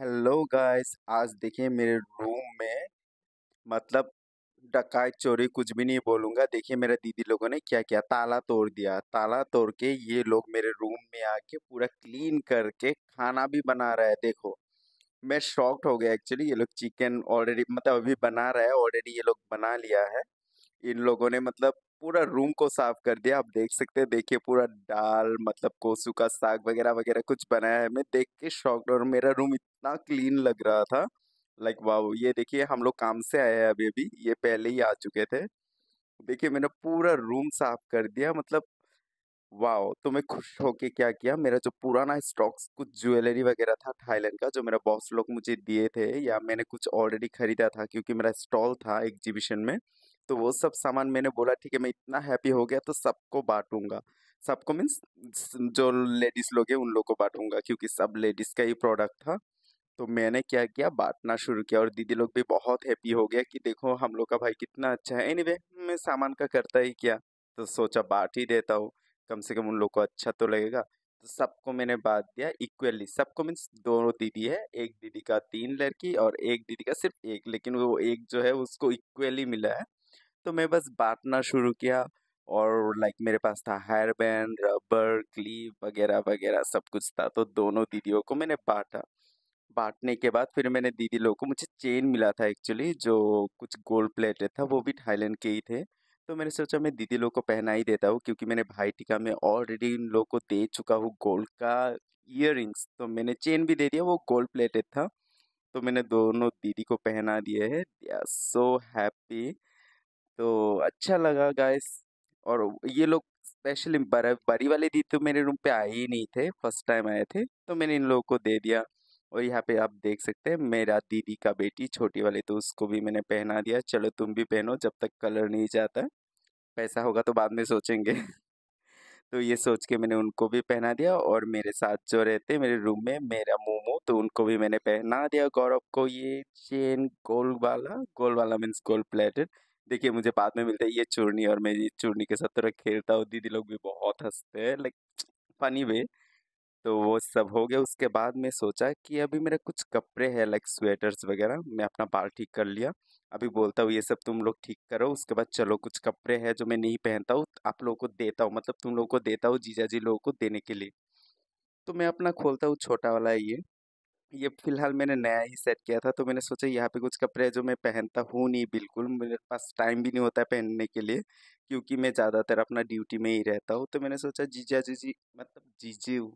hello guys आज देखिए मेरे रूम में मतलब डकैत चोरी कुछ भी नहीं बोलूँगा देखिए मेरे दीदी लोगों ने क्या किया ताला तोड़ दिया ताला तोड़ के ये लोग मेरे रूम में आके पूरा क्लीन करके खाना भी बना रहा है देखो मैं शॉक्ड हो गया एक्चुअली ये लोग चिकन ऑलरेडी मतलब अभी बना रहा है ऑलरेडी ये लोग बना लिया है इन लोगों ने मतलब पूरा रूम को साफ कर दिया आप देख सकते हैं देखिए पूरा दाल मतलब कोसू का साग वगैरह वगैरह कुछ बनाया है मैं देख के शॉक और मेरा रूम इतना क्लीन लग रहा था लाइक वाह ये देखिए हम लोग काम से आए हैं अभी अभी ये पहले ही आ चुके थे देखिए मैंने पूरा रूम साफ कर दिया मतलब वाह तो मैं खुश होके क्या किया मेरा जो पुराना स्टॉक्स कुछ ज्वेलरी वगैरह था थाईलैंड का जो मेरा बॉस लोग मुझे दिए थे या मैंने कुछ ऑलरेडी खरीदा था क्योंकि मेरा स्टॉल था एग्जीबिशन में तो वो सब सामान मैंने बोला ठीक है मैं इतना हैप्पी हो गया तो सबको बांटूंगा सबको मीन्स जो लेडीज़ लोग हैं उन लोग को बांटूंगा क्योंकि सब लेडीज़ का ही प्रोडक्ट था तो मैंने क्या किया बांटना शुरू किया और दीदी लोग भी बहुत हैप्पी हो गया कि देखो हम लोग का भाई कितना अच्छा है एनीवे anyway, मैं सामान का करता ही क्या तो सोचा बांट ही देता हूँ कम से कम उन लोग को अच्छा तो लगेगा तो सबको मैंने बांट दिया इक्वली सबको मीन्स दोनों दीदी है एक दीदी का तीन लड़की और एक दीदी का सिर्फ एक लेकिन वो एक जो है उसको इक्वली मिला है तो मैं बस बांटना शुरू किया और लाइक मेरे पास था हेयर बैंड रबर क्ली वगैरह वगैरह सब कुछ था तो दोनों दीदियों को मैंने बांटा बांटने के बाद फिर मैंने दीदी लोगों को मुझे चेन मिला था एक्चुअली जो कुछ गोल्ड प्लेटेड था वो भी थाईलैंड के ही थे तो मैंने सोचा मैं दीदी लोग को पहना ही देता हूँ क्योंकि मैंने भाई टीका में ऑलरेडी इन लोगों को दे चुका हूँ गोल्ड का इयर तो मैंने चेन भी दे दिया वो गोल्ड प्लेटेड था तो मैंने दोनों दीदी को पहना दिए है दे आर सो हैप्पी तो अच्छा लगा गाइस और ये लोग स्पेशली बर्फबारी वाले दिन तो मेरे रूम पे आए ही नहीं थे फर्स्ट टाइम आए थे तो मैंने इन लोगों को दे दिया और यहाँ पे आप देख सकते हैं मेरा दीदी का बेटी छोटी वाली तो उसको भी मैंने पहना दिया चलो तुम भी पहनो जब तक कलर नहीं जाता पैसा होगा तो बाद में सोचेंगे तो ये सोच के मैंने उनको भी पहना दिया और मेरे साथ जो रहते मेरे रूम में मेरा मोमो तो उनको भी मैंने पहना दिया गौरव को ये चेन गोल वाला गोल वाला मीन्स गोल प्लेटेड देखिए मुझे बाद में मिलता है ये चूर्णी और मैं ये चूर्णी के साथ थोड़ा खेलता हूँ दीदी लोग भी बहुत हंसते हैं लाइक फनी वे तो वो सब हो गया उसके बाद मैं सोचा कि अभी मेरे कुछ कपड़े हैं लाइक स्वेटर्स वगैरह मैं अपना बाल ठीक कर लिया अभी बोलता हूँ ये सब तुम लोग ठीक करो उसके बाद चलो कुछ कपड़े हैं जो मैं नहीं पहनता हूँ आप लोगों को देता हूँ मतलब तुम लोगों को देता हूँ जीजा जी लोगों को देने के लिए तो मैं अपना खोलता हूँ छोटा वाला ये ये फिलहाल मैंने नया ही सेट किया था तो मैंने सोचा यहाँ पे कुछ कपड़े जो मैं पहनता हूँ नहीं बिल्कुल मेरे पास टाइम भी नहीं होता है पहनने के लिए क्योंकि मैं ज़्यादातर अपना ड्यूटी में ही रहता हूँ तो मैंने सोचा जीजा जी जी मतलब जीजू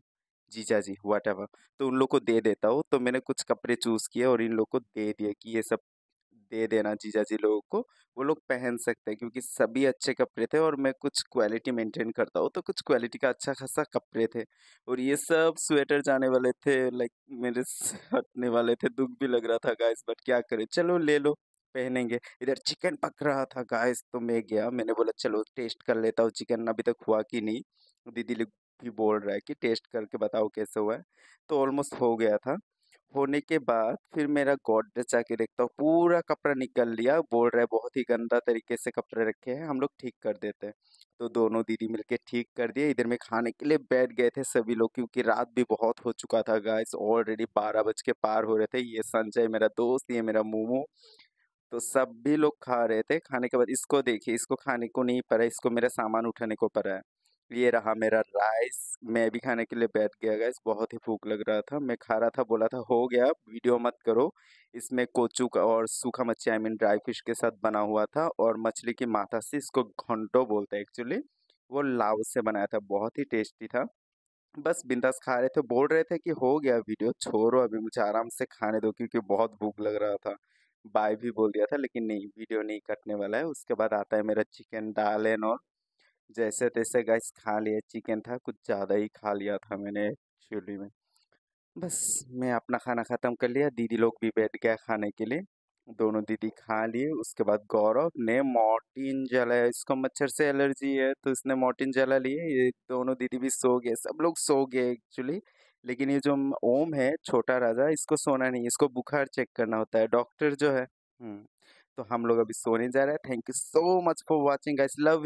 जीजा जी वाट एवर तो उन लोग को दे देता हूँ तो मैंने कुछ कपड़े चूज़ किए और इन लोग को दे दिया कि ये सब दे देना जीजा जी लोगों को वो लोग पहन सकते हैं क्योंकि सभी अच्छे कपड़े थे और मैं कुछ क्वालिटी मेंटेन करता हूँ तो कुछ क्वालिटी का अच्छा खासा कपड़े थे और ये सब स्वेटर जाने वाले थे लाइक मेरे हटने वाले थे दुख भी लग रहा था गाइस बट क्या करें चलो ले लो पहनेंगे इधर चिकन पक रहा था गाइस तो मैं गया मैंने बोला चलो टेस्ट कर लेता हूँ चिकन अभी तक हुआ कि नहीं दीदी भी बोल रहा है कि टेस्ट करके बताओ कैसे हुआ है तो ऑलमोस्ट हो गया था होने के बाद फिर मेरा गॉडरेज जाके देखता हूँ पूरा कपड़ा निकल लिया बोल रहा है बहुत ही गंदा तरीके से कपड़े रखे हैं हम लोग ठीक कर देते हैं तो दोनों दीदी मिलके ठीक कर दिए इधर में खाने के लिए बैठ गए थे सभी लोग क्योंकि रात भी बहुत हो चुका था गाइस ऑलरेडी बारह बज के पार हो रहे थे ये संजय मेरा दोस्त ये मेरा मोमो तो सब भी लोग खा रहे थे खाने के बाद इसको देखिए इसको खाने को नहीं पड़ा इसको मेरा सामान उठाने को पड़ा है ये रहा मेरा राइस मैं भी खाने के लिए बैठ गया गाइस बहुत ही भूख लग रहा था मैं खा रहा था बोला था हो गया वीडियो मत करो इसमें कोचू का और सूखा मच्छी आई मीन ड्राई फिश के साथ बना हुआ था और मछली की माथा से इसको घंटो बोलते हैं एक्चुअली वो लाव से बनाया था बहुत ही टेस्टी था बस बिंदास खा रहे थे बोल रहे थे कि हो गया वीडियो छोड़ो अभी मुझे आराम से खाने दो क्योंकि बहुत भूख लग रहा था बाय भी बोल दिया था लेकिन नहीं वीडियो नहीं कटने वाला है उसके बाद आता है मेरा चिकन दाल एंड और जैसे तैसे गैस खा लिया चिकन था कुछ ज़्यादा ही खा लिया था मैंने एक्चुअली में बस मैं अपना खाना ख़त्म कर लिया दीदी लोग भी बैठ गया खाने के लिए दोनों दीदी खा लिए उसके बाद गौरव ने मोर्टिन जलाया इसको मच्छर से एलर्जी है तो इसने मोर्टिन जला लिए ये दोनों दीदी भी सो गए सब लोग सो गए एक्चुअली लेकिन ये जो ओम है छोटा राजा इसको सोना नहीं इसको बुखार चेक करना होता है डॉक्टर जो है हम्म, तो हम लोग अभी सोने जा रहे हैं thank you so much for watching guys love